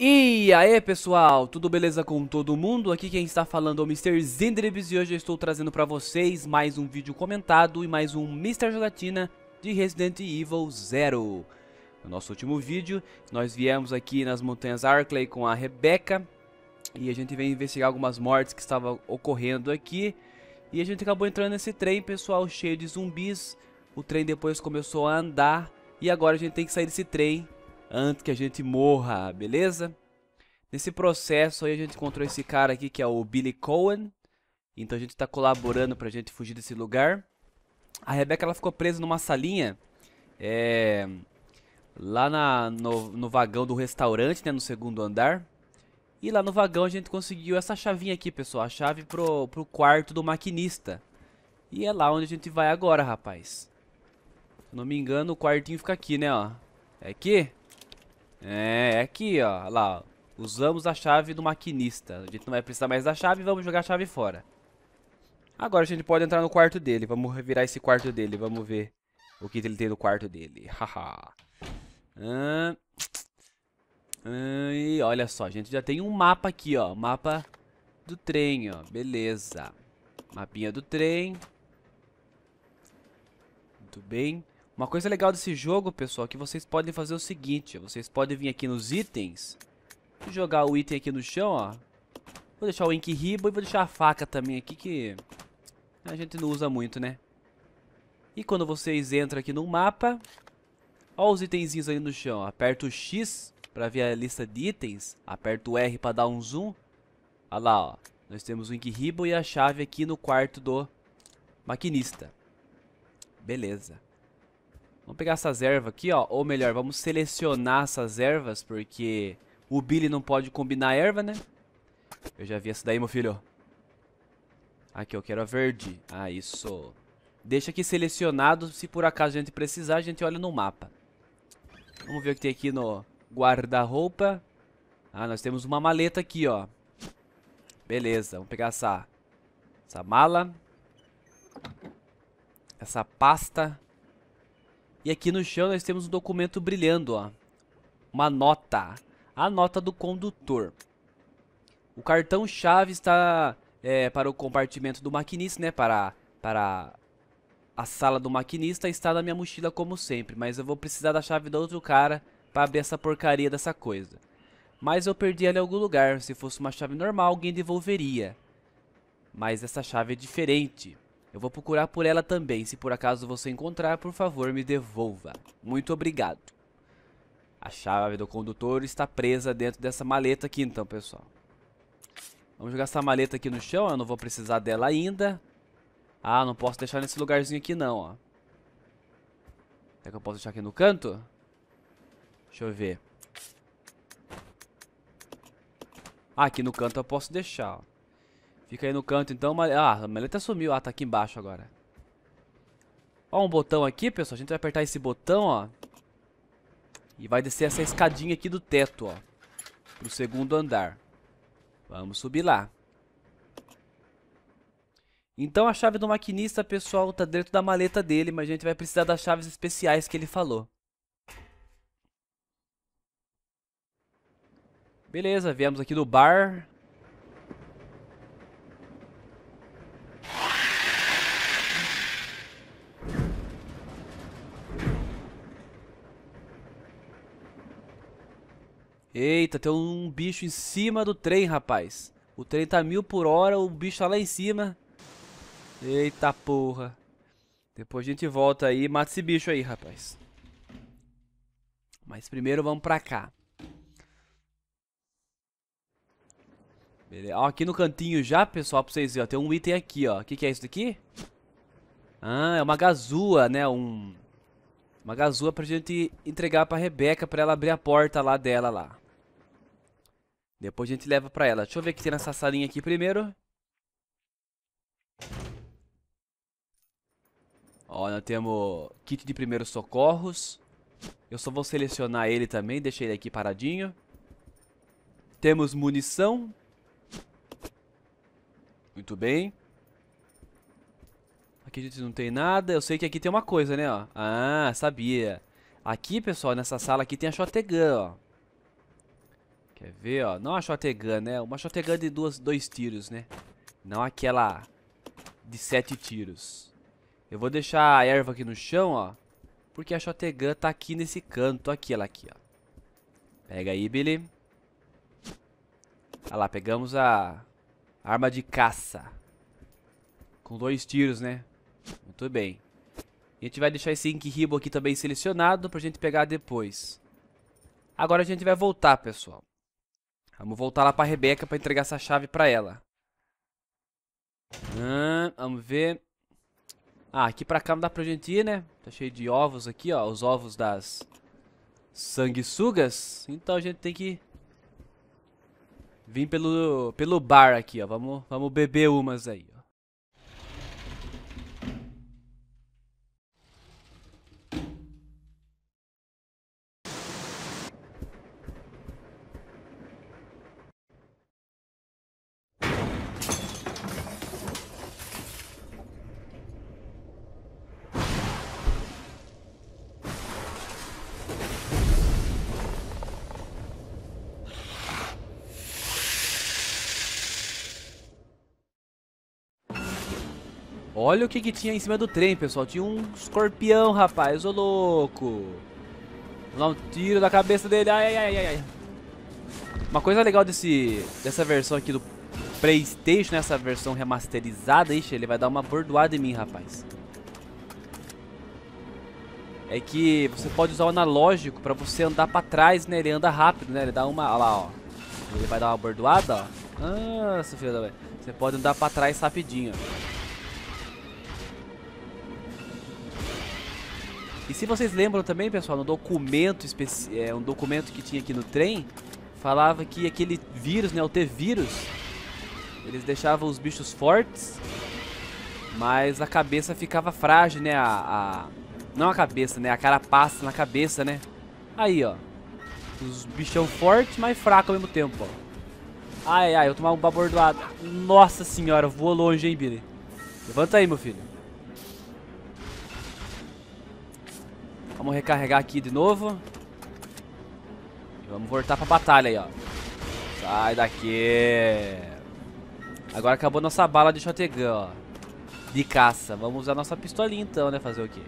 E aí pessoal, tudo beleza com todo mundo? Aqui quem está falando é o Mr. Zendribs e hoje eu estou trazendo para vocês mais um vídeo comentado e mais um Mr. Jogatina de Resident Evil Zero. No nosso último vídeo, nós viemos aqui nas montanhas Arclay com a Rebecca e a gente veio investigar algumas mortes que estavam ocorrendo aqui e a gente acabou entrando nesse trem pessoal cheio de zumbis, o trem depois começou a andar e agora a gente tem que sair desse trem antes que a gente morra, beleza? Nesse processo aí a gente encontrou esse cara aqui que é o Billy Cohen. Então a gente tá colaborando pra gente fugir desse lugar. A Rebeca ela ficou presa numa salinha. É, lá na, no, no vagão do restaurante, né? No segundo andar. E lá no vagão a gente conseguiu essa chavinha aqui, pessoal. A chave pro, pro quarto do maquinista. E é lá onde a gente vai agora, rapaz. Se não me engano, o quartinho fica aqui, né, ó. É aqui? É, é aqui, ó. Lá, ó. Usamos a chave do maquinista. A gente não vai precisar mais da chave, vamos jogar a chave fora. Agora a gente pode entrar no quarto dele. Vamos revirar esse quarto dele. Vamos ver o que ele tem no quarto dele. Haha. e olha só, a gente já tem um mapa aqui, ó. Mapa do trem, ó. Beleza. Mapinha do trem. Muito bem. Uma coisa legal desse jogo, pessoal, é que vocês podem fazer o seguinte. Vocês podem vir aqui nos itens. Jogar o item aqui no chão, ó. Vou deixar o Ink Ribbon e vou deixar a faca também aqui, que a gente não usa muito, né? E quando vocês entram aqui no mapa, ó os itenzinhos ali no chão. Aperta o X para ver a lista de itens. Aperta o R para dar um zoom. Olha lá, ó. Nós temos o Ink Ribbon e a chave aqui no quarto do maquinista. Beleza. Vamos pegar essas ervas aqui, ó. Ou melhor, vamos selecionar essas ervas, porque o Billy não pode combinar erva, né? Eu já vi essa daí, meu filho. Aqui, eu quero a verde. Ah, isso. Deixa aqui selecionado. Se por acaso a gente precisar, a gente olha no mapa. Vamos ver o que tem aqui no guarda-roupa. Ah, nós temos uma maleta aqui, ó. Beleza, vamos pegar essa, essa mala. Essa pasta. E aqui no chão nós temos um documento brilhando, ó. Uma nota. A nota do condutor. O cartão-chave está é, para o compartimento do maquinista, né? Para, para a sala do maquinista está na minha mochila como sempre. Mas eu vou precisar da chave do outro cara para abrir essa porcaria dessa coisa. Mas eu perdi ela em algum lugar. Se fosse uma chave normal, alguém devolveria. Mas essa chave é diferente. Eu vou procurar por ela também. Se por acaso você encontrar, por favor, me devolva. Muito obrigado. A chave do condutor está presa dentro dessa maleta aqui, então, pessoal. Vamos jogar essa maleta aqui no chão. Eu não vou precisar dela ainda. Ah, não posso deixar nesse lugarzinho aqui, não, ó. Será que eu posso deixar aqui no canto? Deixa eu ver. Ah, aqui no canto eu posso deixar, ó. Fica aí no canto então. Ah, a maleta sumiu. Ah, tá aqui embaixo agora. Ó, um botão aqui, pessoal. A gente vai apertar esse botão, ó. E vai descer essa escadinha aqui do teto, ó. Pro segundo andar. Vamos subir lá. Então a chave do maquinista, pessoal, tá dentro da maleta dele, mas a gente vai precisar das chaves especiais que ele falou. Beleza, viemos aqui do bar. Eita, tem um bicho em cima do trem, rapaz. O trem tá mil por hora, o bicho tá lá em cima. Eita porra. Depois a gente volta aí e mata esse bicho aí, rapaz. Mas primeiro vamos pra cá. Beleza. Ó, aqui no cantinho já, pessoal, pra vocês verem, ó, tem um item aqui, ó. O que, que é isso daqui? Ah, é uma gazua, né? Um... Uma gazua pra gente entregar pra Rebeca pra ela abrir a porta lá dela lá. Depois a gente leva pra ela. Deixa eu ver o que tem nessa salinha aqui primeiro. Ó, nós temos kit de primeiros socorros. Eu só vou selecionar ele também, Deixa ele aqui paradinho. Temos munição. Muito bem. Aqui a gente não tem nada. Eu sei que aqui tem uma coisa, né, ó. Ah, sabia. Aqui, pessoal, nessa sala aqui tem a shotgun, ó. Quer ver, ó. Não a shotgun, né? Uma shotgun de duas, dois tiros, né? Não aquela de sete tiros. Eu vou deixar a erva aqui no chão, ó. Porque a shotgun tá aqui nesse canto. Aqui, ela aqui, ó. Pega aí, Billy. Olha lá, pegamos a arma de caça. Com dois tiros, né? Muito bem. A gente vai deixar esse Ink aqui também selecionado pra gente pegar depois. Agora a gente vai voltar, pessoal. Vamos voltar lá pra Rebeca pra entregar essa chave pra ela. vamos ver. Ah, aqui pra cá não dá pra gente ir, né? Tá cheio de ovos aqui, ó. Os ovos das sanguessugas. Então a gente tem que vir pelo, pelo bar aqui, ó. Vamos, vamos beber umas aí, ó. Olha o que, que tinha em cima do trem, pessoal. Tinha um escorpião, rapaz. Ô, louco. Vou dar um tiro na cabeça dele. Ai, ai, ai, ai. Uma coisa legal desse, dessa versão aqui do Playstation, né? Essa versão remasterizada. Ixi, ele vai dar uma bordoada em mim, rapaz. É que você pode usar o analógico pra você andar pra trás, né? Ele anda rápido, né? Ele dá uma... Olha lá, ó. Ele vai dar uma bordoada, ó. Nossa, filha da... Você pode andar pra trás rapidinho, ó. E se vocês lembram também, pessoal, no documento é, um documento que tinha aqui no trem, falava que aquele vírus, né, o T-vírus, eles deixavam os bichos fortes, mas a cabeça ficava frágil, né, a, a não a cabeça, né, a cara passa na cabeça, né. Aí, ó, os bichão fortes, mas fracos ao mesmo tempo, ó. Ai, ai, eu tomar um babordoado. Nossa senhora, voou longe, hein, Billy. Levanta aí, meu filho. Vamos recarregar aqui de novo. E vamos voltar pra batalha aí, ó. Sai daqui. Agora acabou nossa bala de shotgun, ó. De caça. Vamos usar nossa pistolinha então, né? Fazer o quê?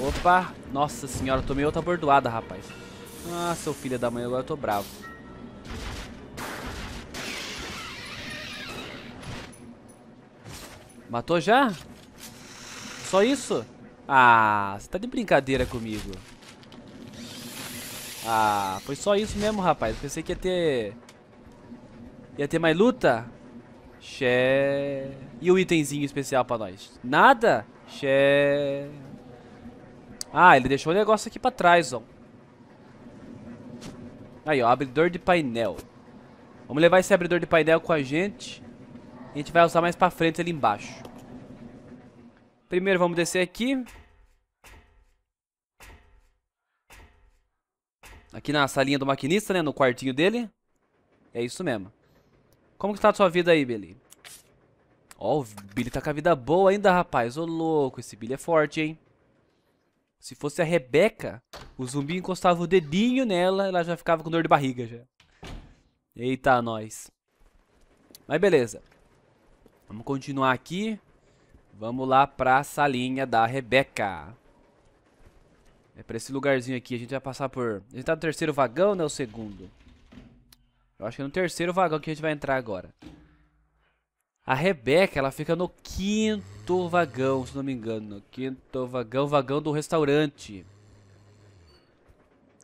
Opa. Nossa senhora, tomei outra bordoada, rapaz. Ah, seu filho da mãe, agora eu tô bravo. Matou já? Só isso? Ah, você tá de brincadeira comigo. Ah, foi só isso mesmo, rapaz. Pensei que ia ter... Ia ter mais luta? Xé... E o itemzinho especial pra nós? Nada? Xé... Ah, ele deixou o negócio aqui pra trás, ó. Aí, ó, abridor de painel. Vamos levar esse abridor de painel com a gente. A gente vai usar mais pra frente ali embaixo. Primeiro vamos descer aqui. Aqui na salinha do maquinista, né? No quartinho dele. É isso mesmo. Como que tá a sua vida aí, Billy? Ó, oh, o Billy tá com a vida boa ainda, rapaz. Ô, oh, louco, esse Billy é forte, hein? Se fosse a Rebeca, o zumbi encostava o dedinho nela, e ela já ficava com dor de barriga já. Eita, nós. Mas beleza. Vamos continuar aqui. Vamos lá pra salinha da Rebeca. É pra esse lugarzinho aqui. A gente vai passar por... A gente tá no terceiro vagão, né? O segundo. Eu acho que é no terceiro vagão que a gente vai entrar agora. A Rebeca, ela fica no quinto vagão, se não me engano. quinto vagão, vagão do restaurante.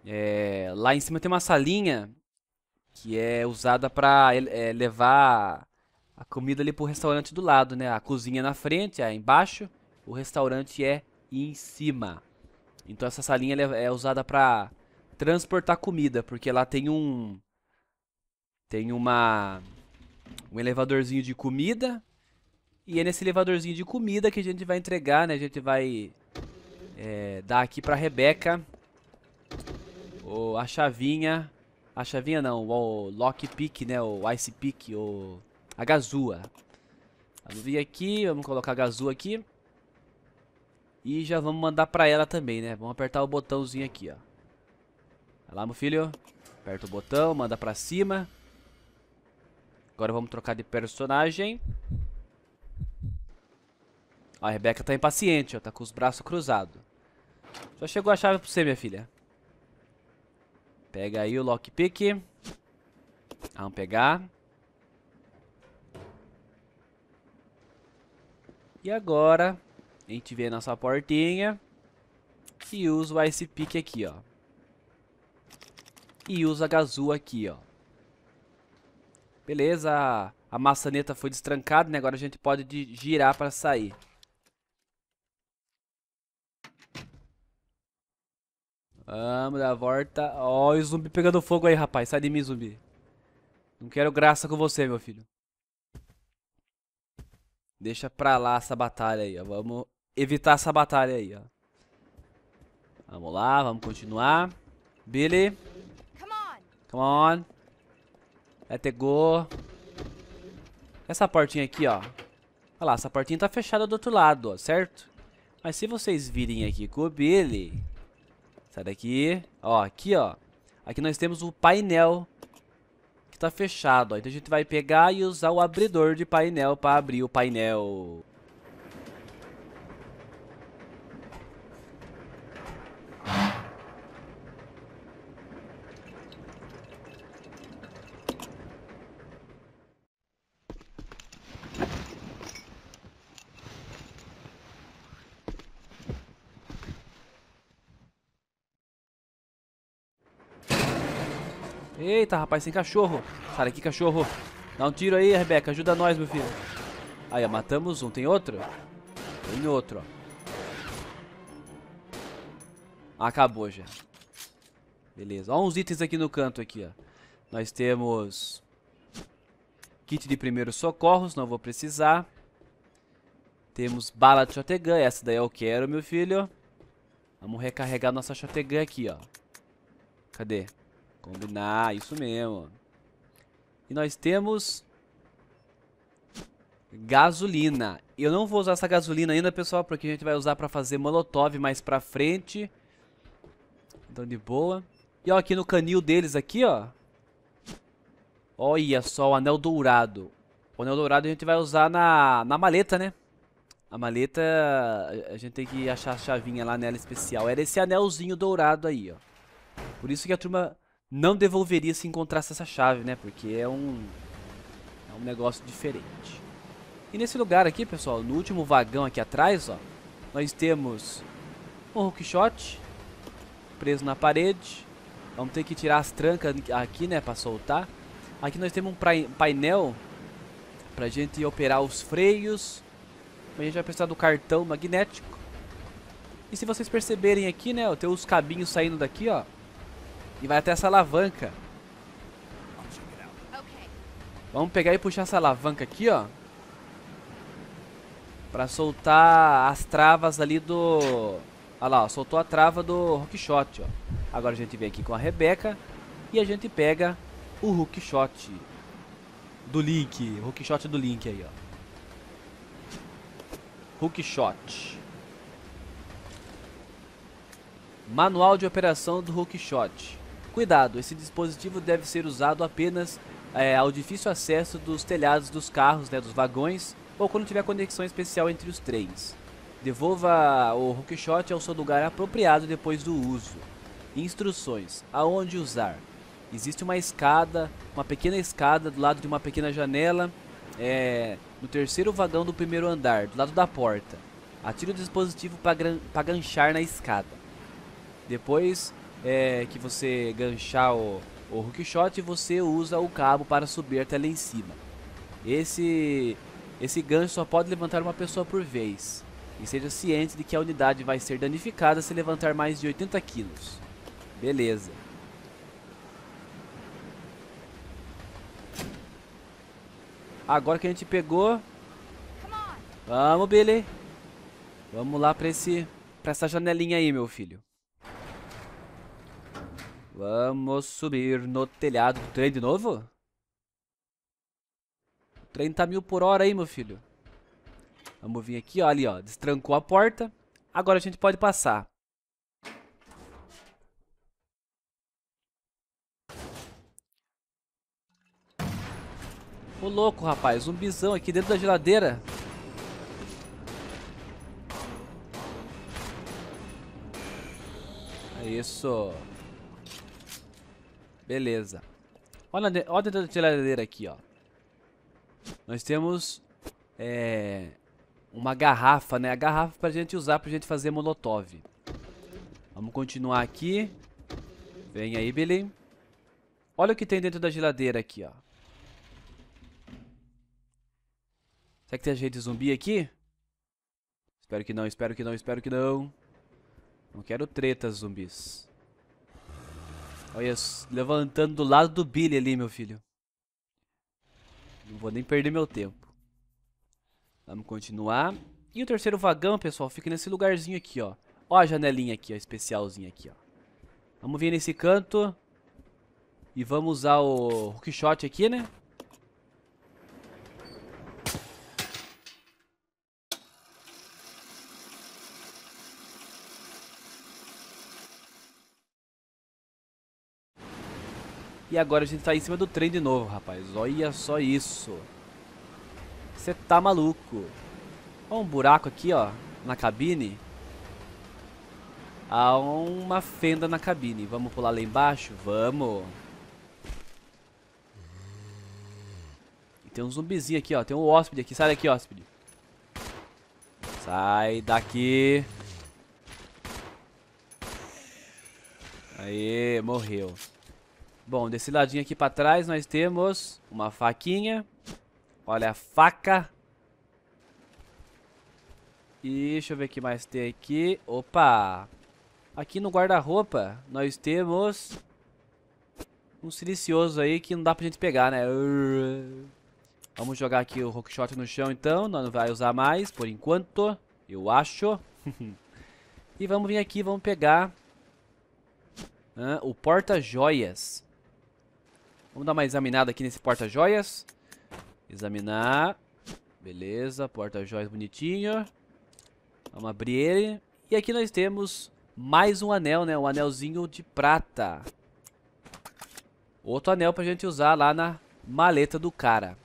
É, lá em cima tem uma salinha que é usada pra é, levar a comida ali pro restaurante do lado, né? A cozinha na frente, é embaixo, o restaurante é em cima. Então essa salinha é, usada para transportar comida, porque lá tem um tem uma um elevadorzinho de comida. E é nesse elevadorzinho de comida que a gente vai entregar, né? A gente vai é, dar aqui pra Rebeca o, a chavinha. A chavinha não, o, o lockpick, né? O ice pick, o a gazua. Vamos vir aqui, vamos colocar a gazua aqui. E já vamos mandar pra ela também, né? Vamos apertar o botãozinho aqui, ó. Vai lá, meu filho. Aperta o botão, manda pra cima. Agora vamos trocar de personagem. A Rebeca tá impaciente, ó. Tá com os braços cruzados. Só chegou a chave pra você, minha filha. Pega aí o lockpick. Vamos pegar. E agora, a gente vê a nossa portinha. E usa o Ice Pick aqui, ó. E usa a Gazoo aqui, ó. Beleza, a maçaneta foi destrancada, né? Agora a gente pode girar para sair. Vamos dar a volta. Ó, oh, o zumbi pegando fogo aí, rapaz. Sai de mim, zumbi. Não quero graça com você, meu filho. Deixa pra lá essa batalha aí, ó. Vamos evitar essa batalha aí, ó. Vamos lá, vamos continuar. Billy. Come on. Let's go. Essa portinha aqui, ó. Olha lá, essa portinha tá fechada do outro lado, ó, certo? Mas se vocês virem aqui com o Billy... Sai daqui. Ó, aqui, ó. Aqui nós temos o painel está fechado. Ó. Então a gente vai pegar e usar o abridor de painel para abrir o painel. Eita, rapaz, sem cachorro. Sai que cachorro. Dá um tiro aí, Rebeca. Ajuda nós, meu filho. Aí, ó, matamos um. Tem outro? Tem outro, ó. Acabou já. Beleza. Ó uns itens aqui no canto aqui, ó. Nós temos... Kit de primeiros socorros, não vou precisar. Temos bala de shotgun, essa daí eu quero, meu filho. Vamos recarregar nossa shotgun aqui, ó. Cadê? Combinar, isso mesmo. E nós temos... Gasolina. Eu não vou usar essa gasolina ainda, pessoal, porque a gente vai usar pra fazer molotov mais pra frente. Então, de boa. E ó, aqui no canil deles aqui, ó. Olha só, o anel dourado. O anel dourado a gente vai usar na, na maleta, né? A maleta, a gente tem que achar a chavinha lá nela especial. Era esse anelzinho dourado aí, ó. Por isso que a turma não devolveria se encontrasse essa chave, né? Porque é um, é um negócio diferente. E nesse lugar aqui, pessoal, no último vagão aqui atrás, ó, nós temos um Hulk preso na parede. Vamos ter que tirar as trancas aqui, né, para soltar. Aqui nós temos um painel pra gente operar os freios. A gente vai precisar do cartão magnético. E se vocês perceberem aqui, né, eu tenho os cabinhos saindo daqui, ó. E vai até essa alavanca. Vamos pegar e puxar essa alavanca aqui, ó. Pra soltar as travas ali do... Olha lá, ó, soltou a trava do hookshot, ó. Agora a gente vem aqui com a Rebeca e a gente pega o hookshot do Link. Hookshot do Link aí, ó. Hookshot. Manual de operação do hookshot. Cuidado, esse dispositivo deve ser usado apenas é, ao difícil acesso dos telhados dos carros, né, dos vagões, ou quando tiver conexão especial entre os trens. Devolva o hookshot ao seu lugar apropriado depois do uso. Instruções: aonde usar? Existe uma escada, uma pequena escada do lado de uma pequena janela, é, no terceiro vagão do primeiro andar, do lado da porta. Atire o dispositivo para ganchar na escada. Depois, é, que você ganchar o, o hook você usa o cabo para subir até lá em cima. Esse, esse gancho só pode levantar uma pessoa por vez. E seja ciente de que a unidade vai ser danificada se levantar mais de 80 quilos. Beleza. Agora que a gente pegou... Vamos, Billy. Vamos lá pra, esse, pra essa janelinha aí, meu filho. Vamos subir no telhado do trem de novo? 30 mil por hora aí, meu filho. Vamos vir aqui, ó, ali, ó. Destrancou a porta. Agora a gente pode passar. Ô louco, rapaz, um bisão aqui dentro da geladeira. É isso. Beleza. Olha, olha dentro da geladeira aqui, ó. Nós temos... É, uma garrafa, né? A garrafa pra gente usar, pra gente fazer molotov. Vamos continuar aqui. Vem aí, Billy. Olha o que tem dentro da geladeira aqui, ó. Será que tem gente zumbi aqui? Espero que não, espero que não, espero que não. Não quero tretas, zumbis. Olha, levantando do lado do Billy ali, meu filho. Não vou nem perder meu tempo. Vamos continuar. E o terceiro vagão, pessoal, fica nesse lugarzinho aqui, ó. Ó a janelinha aqui, ó, especialzinha aqui, ó. Vamos vir nesse canto. E vamos usar o hookshot aqui, né? E agora a gente tá em cima do trem de novo, rapaz. Olha só isso. Você tá maluco. Olha um buraco aqui, ó, na cabine. Há uma fenda na cabine. Vamos pular lá embaixo? Vamos. E tem um zumbizinho aqui, ó. Tem um hóspede aqui. Sai daqui, hóspede. Sai daqui. Aê, morreu. Bom, desse ladinho aqui pra trás nós temos uma faquinha. Olha a faca. E deixa eu ver o que mais tem aqui. Opa! Aqui no guarda-roupa nós temos um silencioso aí que não dá pra gente pegar, né? Vamos jogar aqui o Rockshot no chão então, não vai usar mais por enquanto, eu acho. e vamos vir aqui, vamos pegar ah, o porta-joias. Vamos dar uma examinada aqui nesse porta-joias. Examinar. Beleza, porta-joias bonitinho. Vamos abrir ele. E aqui nós temos mais um anel, né? Um anelzinho de prata. Outro anel pra gente usar lá na maleta do cara.